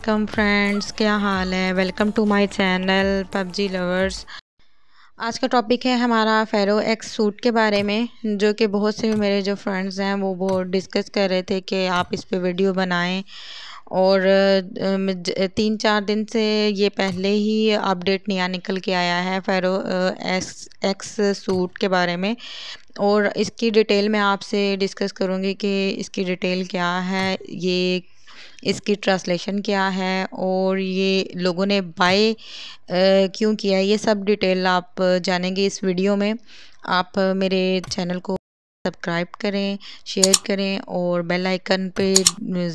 Aslam friends क्या हाल है welcome to my channel PUBG lovers आज का टॉपिक है हमारा फेरो एक्स सूट के बारे में जो कि बहुत से मेरे जो फ्रेंड्स हैं वो बहुत डिस्कस कर रहे थे कि आप इस पे वीडियो बनाएं और तीन चार दिन से ये पहले ही अपडेट नया निकल के आया है फेरो एक्स एक्स सूट के बारे में और इसकी डिटेल मैं आपसे डिस्कस करूँगी कि इसकी डिटेल क्या है ये इसकी ट्रांसलेशन क्या है और ये लोगों ने बाय क्यों किया है ये सब डिटेल आप जानेंगे इस वीडियो में आप मेरे चैनल को सब्सक्राइब करें शेयर करें और बेल आइकन पे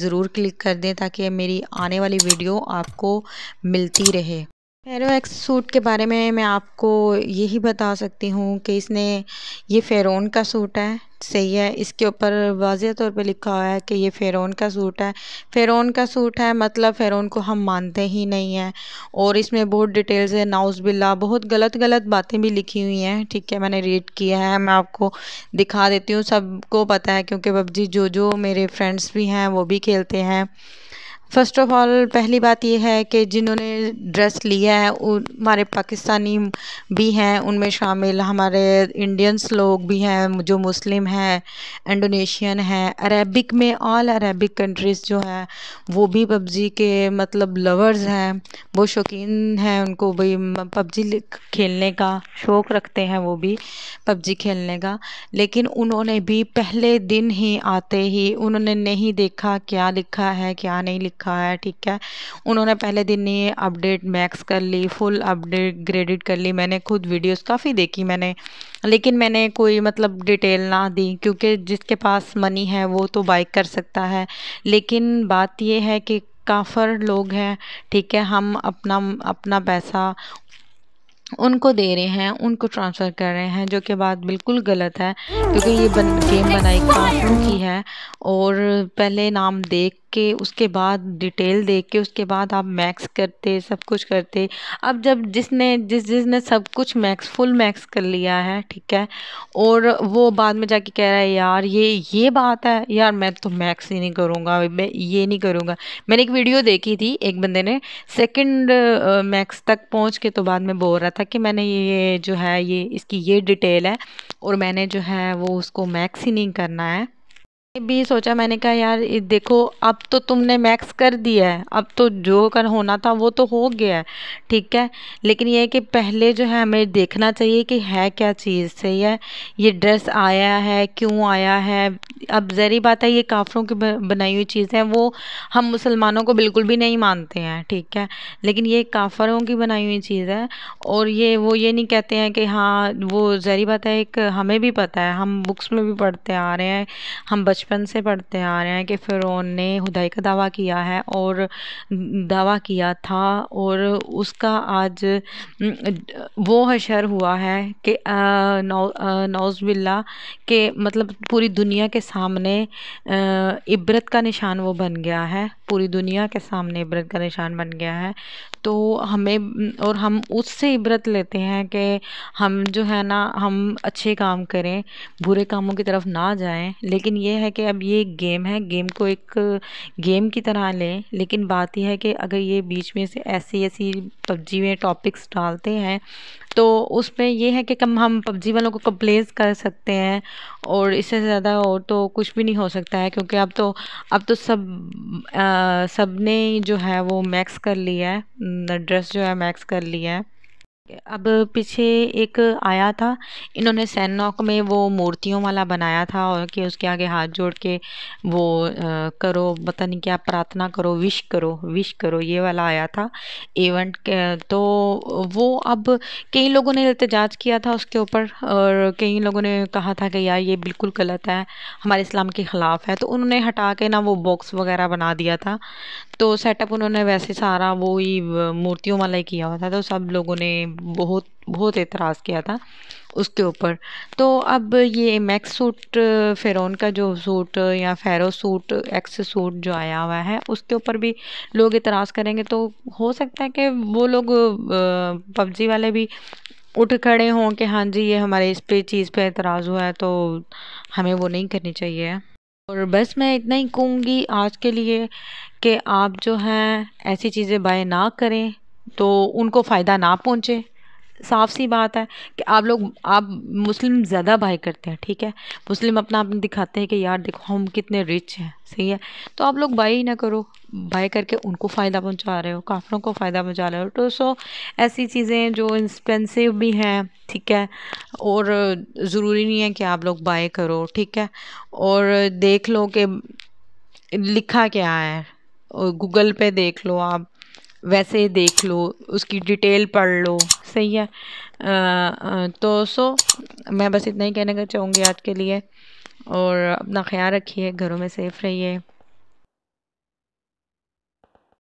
ज़रूर क्लिक कर दें ताकि मेरी आने वाली वीडियो आपको मिलती रहे फेरो एक्स सूट के बारे में मैं आपको यही बता सकती हूँ कि इसने ये फ़ेरोन का सूट है सही है इसके ऊपर वाज तौर पे लिखा हुआ है कि ये फ़ेरोन का सूट है फ़ेरोन का सूट है मतलब फ़ेरोन को हम मानते ही नहीं हैं और इसमें बहुत डिटेल्स है नाउस बिल्ला बहुत गलत गलत बातें भी लिखी हुई हैं ठीक है मैंने रीड किया है मैं आपको दिखा देती हूँ सबको पता है क्योंकि पबजी जो जो मेरे फ्रेंड्स भी हैं वो भी खेलते हैं फ़र्स्ट ऑफ़ ऑल पहली बात यह है कि जिन्होंने ड्रेस लिया है हमारे पाकिस्तानी भी हैं उनमें शामिल हमारे इंडियंस लोग भी हैं जो मुस्लिम हैं इंडोनेशियन हैं अरेबिक में ऑल अरेबिक कंट्रीज़ जो हैं वो भी पबजी के मतलब लवर्स हैं बहुत शौकीन हैं उनको भी पबजी खेलने का शौक़ रखते हैं वो भी पबजी खेलने का लेकिन उन्होंने भी पहले दिन ही आते ही उन्होंने नहीं देखा क्या लिखा है क्या नहीं लिखा रखा है ठीक है उन्होंने पहले दिन ही अपडेट मैक्स कर ली फुल अपडेट ग्रेडिट कर ली मैंने खुद वीडियोस काफ़ी देखी मैंने लेकिन मैंने कोई मतलब डिटेल ना दी क्योंकि जिसके पास मनी है वो तो बाइक कर सकता है लेकिन बात ये है कि काफ़र लोग हैं ठीक है हम अपना अपना पैसा उनको दे रहे हैं उनको ट्रांसफ़र कर रहे हैं जो कि बात बिल्कुल गलत है क्योंकि ये बन, गेम बनाई कार्टून की है और पहले नाम देख के उसके बाद डिटेल देख के उसके बाद आप मैक्स करते सब कुछ करते अब जब जिसने जिस जिसने सब कुछ मैक्स फुल मैक्स कर लिया है ठीक है और वो बाद में जाके कह रहा है यार ये ये बात है यार मैं तो मैक्स ही नहीं करूँगा मैं ये नहीं करूँगा मैंने एक वीडियो देखी थी एक बंदे ने सेकेंड मैक्स तक पहुँच के तो बाद में बोल रहा था कि मैंने ये जो है ये इसकी ये डिटेल है और मैंने जो है वो उसको मैक्स ही नहीं करना है भी सोचा मैंने कहा यार देखो अब तो तुमने मैक्स कर दिया है अब तो जो कर होना था वो तो हो गया है ठीक है लेकिन ये कि पहले जो है हमें देखना चाहिए कि है क्या चीज़ सही है ये ड्रेस आया है क्यों आया है अब जहरी बात है ये काफ़रों की बनाई हुई चीज़ है वो हम मुसलमानों को बिल्कुल भी नहीं मानते हैं ठीक है लेकिन ये काफ़रों की बनाई हुई चीज़ है और ये वो ये नहीं कहते हैं कि हाँ वो जहरी बात है एक हमें भी पता है हम बुक्स में भी पढ़ते आ रहे हैं हम बचपन बचपन से पढ़ते आ रहे हैं कि फ़िरौन ने खुदाई का दावा किया है और दावा किया था और उसका आज वो हशर हुआ है कि नौ नौज़बिल्ला के मतलब पूरी दुनिया के सामने इबरत का निशान वो बन गया है पूरी दुनिया के सामने इबरत का निशान बन गया है तो हमें और हम उससे इबरत लेते हैं कि हम जो है ना हम अच्छे काम करें बुरे कामों की तरफ ना जाएं लेकिन ये है कि अब ये गेम है गेम को एक गेम की तरह लें लेकिन बात यह है कि अगर ये बीच में से ऐसी ऐसी पबजी में टॉपिक्स डालते हैं तो उसमें ये है कि कम हम पबजी वालों को कंप्लेज कर सकते हैं और इससे ज़्यादा और तो कुछ भी नहीं हो सकता है क्योंकि अब तो अब तो सब सब ने जो है वो मैक्स कर लिया है ड्रेस जो है मैक्स कर लिया है अब पीछे एक आया था इन्होंने सैनॉक में वो मूर्तियों वाला बनाया था और कि उसके आगे हाथ जोड़ के वो आ, करो पता नहीं क्या प्रार्थना करो विश करो विश करो ये वाला आया था इवेंट तो वो अब कई लोगों ने एहतजाज किया था उसके ऊपर और कई लोगों ने कहा था कि यार ये बिल्कुल गलत है हमारे इस्लाम के ख़िलाफ़ है तो उन्होंने हटा के ना वो बॉक्स वगैरह बना दिया था तो सेटअप उन्होंने वैसे सारा वो ही मूर्तियों वाला ही किया हुआ था तो सब लोगों ने बहुत बहुत एतराज़ किया था उसके ऊपर तो अब ये मैक्स सूट फेरोन का जो सूट या फेरो सूट एक्स सूट जो आया हुआ है उसके ऊपर भी लोग एतराज़ करेंगे तो हो सकता है कि वो लोग पबजी वाले भी उठ खड़े हों कि हाँ जी ये हमारे इस पे चीज़ पे एतराज़ हुआ है तो हमें वो नहीं करनी चाहिए और बस मैं इतना ही कहूँगी आज के लिए कि आप जो हैं ऐसी चीज़ें बाय ना करें तो उनको फ़ायदा ना पहुँचे साफ सी बात है कि आप लोग आप मुस्लिम ज़्यादा बाई करते हैं ठीक है मुस्लिम अपना आप दिखाते हैं कि यार देखो हम कितने रिच हैं सही है तो आप लोग बाई ना करो बाई करके उनको फ़ायदा पहुंचा रहे हो काफ़रों को फ़ायदा पहुंचा रहे हो तो सो ऐसी चीज़ें जो इंसपेंसिव भी हैं ठीक है और ज़रूरी नहीं है कि आप लोग बाई करो ठीक है और देख लो कि लिखा क्या है गूगल पे देख लो आप वैसे देख लो उसकी डिटेल पढ़ लो सही है आ, आ, तो सो मैं बस इतना ही कहने का चाहूँगी आज के लिए और अपना ख्याल रखिए घरों में सेफ रहिए